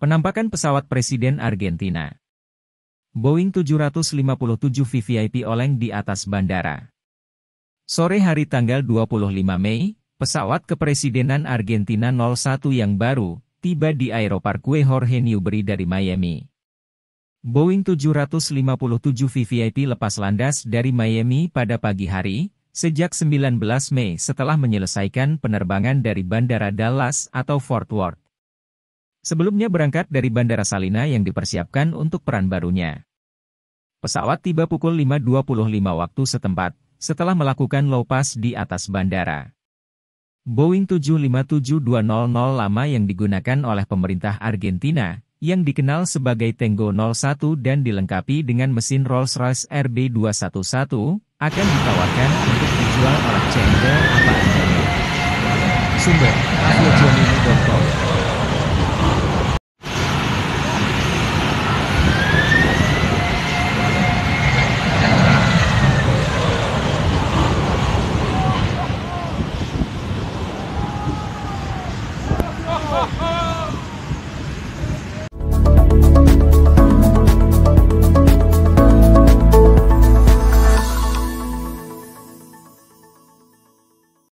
Penampakan pesawat Presiden Argentina. Boeing 757 VVIP oleng di atas bandara. Sore hari tanggal 25 Mei, pesawat kepresidenan Argentina 01 yang baru, tiba di Aeroparque Jorge Newbery dari Miami. Boeing 757 VVIP lepas landas dari Miami pada pagi hari, sejak 19 Mei setelah menyelesaikan penerbangan dari Bandara Dallas atau Fort Worth. Sebelumnya berangkat dari Bandara Salina yang dipersiapkan untuk peran barunya. Pesawat tiba pukul 5.25 waktu setempat, setelah melakukan low pass di atas bandara. Boeing 757-200 lama yang digunakan oleh pemerintah Argentina, yang dikenal sebagai Tango 01 dan dilengkapi dengan mesin Rolls-Royce RB211, akan ditawarkan untuk dijual oleh Cendera apa adanya. Sumber, Jomini.